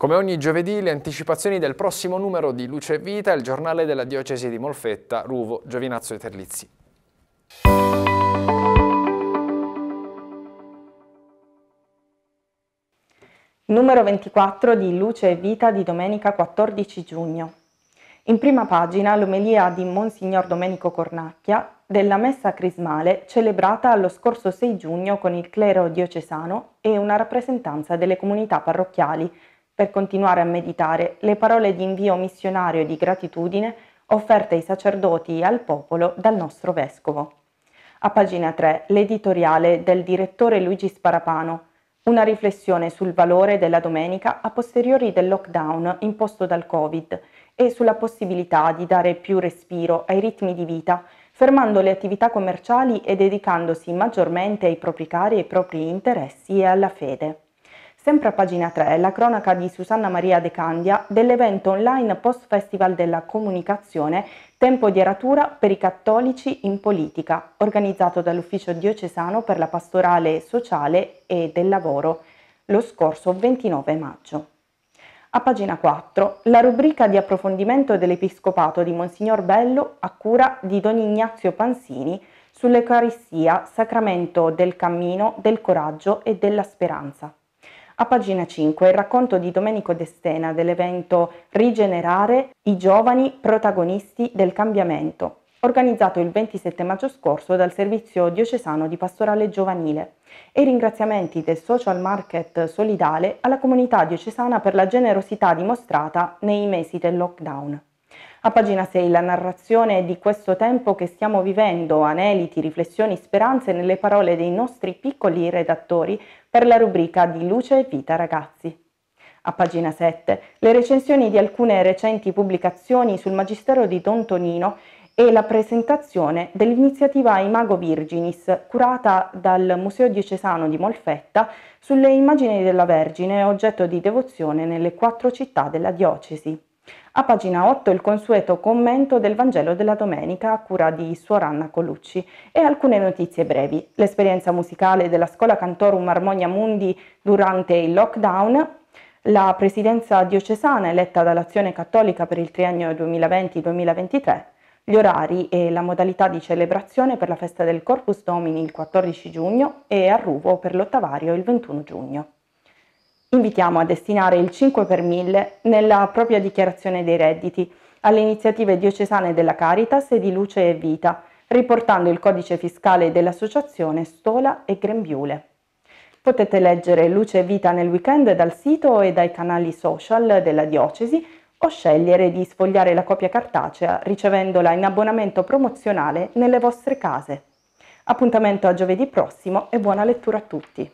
Come ogni giovedì, le anticipazioni del prossimo numero di Luce e Vita, il giornale della diocesi di Molfetta, Ruvo, Giovinazzo e Terlizzi. Numero 24 di Luce e Vita di domenica 14 giugno. In prima pagina l'omelia di Monsignor Domenico Cornacchia della messa crismale celebrata lo scorso 6 giugno con il clero diocesano e una rappresentanza delle comunità parrocchiali per continuare a meditare le parole di invio missionario e di gratitudine offerte ai sacerdoti e al popolo dal nostro vescovo. A pagina 3 l'editoriale del direttore Luigi Sparapano, una riflessione sul valore della domenica a posteriori del lockdown imposto dal Covid e sulla possibilità di dare più respiro ai ritmi di vita, fermando le attività commerciali e dedicandosi maggiormente ai propri cari e ai propri interessi e alla fede. Sempre a pagina 3 la cronaca di Susanna Maria De Candia dell'evento online Post Festival della Comunicazione Tempo di Eratura per i cattolici in politica, organizzato dall'Ufficio diocesano per la pastorale sociale e del lavoro lo scorso 29 maggio. A pagina 4 la rubrica di approfondimento dell'Episcopato di Monsignor Bello a cura di Don Ignazio Pansini sull'Eucaristia, sacramento del cammino, del coraggio e della speranza. A pagina 5 il racconto di Domenico Destena dell'evento Rigenerare i giovani protagonisti del cambiamento, organizzato il 27 maggio scorso dal Servizio Diocesano di Pastorale Giovanile e i ringraziamenti del Social Market Solidale alla comunità diocesana per la generosità dimostrata nei mesi del lockdown. A pagina 6 la narrazione di questo tempo che stiamo vivendo, aneliti, riflessioni, speranze nelle parole dei nostri piccoli redattori per la rubrica di Luce e Vita Ragazzi. A pagina 7 le recensioni di alcune recenti pubblicazioni sul Magistero di Don Tonino e la presentazione dell'iniziativa Imago Virginis, curata dal Museo Diocesano di Molfetta, sulle immagini della Vergine oggetto di devozione nelle quattro città della diocesi. A pagina 8 il consueto commento del Vangelo della domenica a cura di Suor Anna Colucci e alcune notizie brevi. L'esperienza musicale della scuola Cantorum Armonia Mundi durante il lockdown, la presidenza diocesana eletta dall'Azione Cattolica per il triennio 2020-2023, gli orari e la modalità di celebrazione per la festa del Corpus Domini il 14 giugno e a Ruvo per l'ottavario il 21 giugno invitiamo a destinare il 5 per 1000 nella propria dichiarazione dei redditi alle iniziative diocesane della Caritas e di Luce e Vita, riportando il codice fiscale dell'associazione Stola e Grembiule. Potete leggere Luce e Vita nel weekend dal sito e dai canali social della diocesi o scegliere di sfogliare la copia cartacea ricevendola in abbonamento promozionale nelle vostre case. Appuntamento a giovedì prossimo e buona lettura a tutti!